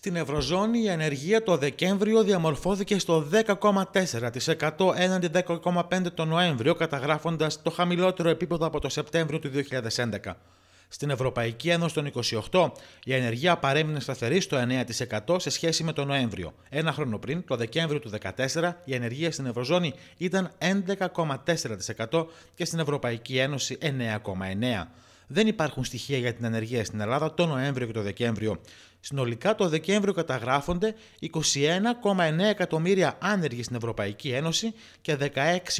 Στην Ευρωζώνη η ανεργία το Δεκέμβριο διαμορφώθηκε στο 10,4% έναντι 10,5% το Νοέμβριο, καταγράφοντας το χαμηλότερο επίπεδο από το Σεπτέμβριο του 2011. Στην Ευρωπαϊκή Ένωση των 28, η ανεργία παρέμεινε σταθερή στο 9% σε σχέση με τον Νοέμβριο. Ένα χρόνο πριν, το Δεκέμβριο του 2014, η ανεργία στην Ευρωζώνη ήταν 11,4% και στην Ευρωπαϊκή Ένωση 9,9%. Δεν υπάρχουν στοιχεία για την ανεργία στην Ελλάδα το Νοέμβριο και το Δεκέμβριο. Συνολικά το Δεκέμβριο καταγράφονται 21,9 εκατομμύρια άνεργοι στην Ευρωπαϊκή Ένωση και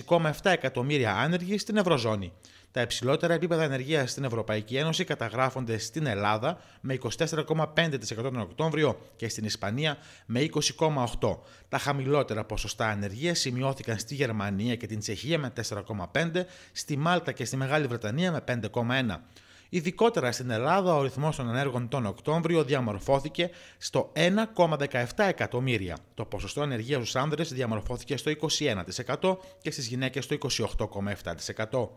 16,7 εκατομμύρια άνεργοι στην Ευρωζώνη. Τα υψηλότερα επίπεδα ανεργίας στην Ευρωπαϊκή Ένωση καταγράφονται στην Ελλάδα με 24,5% τον Οκτώβριο και στην Ισπανία με 20,8%. Τα χαμηλότερα ποσοστά ανεργίας σημειώθηκαν στη Γερμανία και την Τσεχία με 4,5%, στη Μάλτα και στη Μεγάλη Βρετανία με 5,1%. Ειδικότερα στην Ελλάδα, ο ρυθμός των ανέργων τον Οκτώβριο διαμορφώθηκε στο 1,17 εκατομμύρια. Το ποσοστό ανεργίας στους άνδρες διαμορφώθηκε στο 21% και στις γυναίκες στο 28,7%.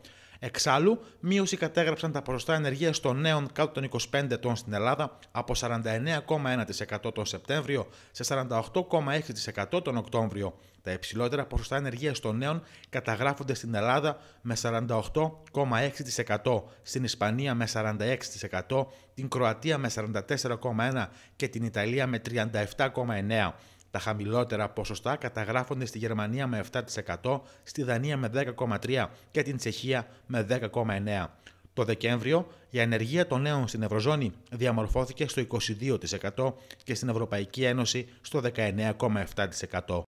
Εξάλλου, μείωση κατέγραψαν τα ποσοστά ενεργείας των νέων κάτω των 25 ετών στην Ελλάδα από 49,1% τον Σεπτέμβριο σε 48,6% τον Οκτώβριο. Τα υψηλότερα ποσοστά ενεργείας των νέων καταγράφονται στην Ελλάδα με 48,6%, στην Ισπανία με 46%, την Κροατία με 44,1% και την Ιταλία με 37,9%. Τα χαμηλότερα ποσοστά καταγράφονται στη Γερμανία με 7%, στη Δανία με 10,3% και την Τσεχία με 10,9%. Το Δεκέμβριο η ανεργία των νέων στην Ευρωζώνη διαμορφώθηκε στο 22% και στην Ευρωπαϊκή Ένωση στο 19,7%.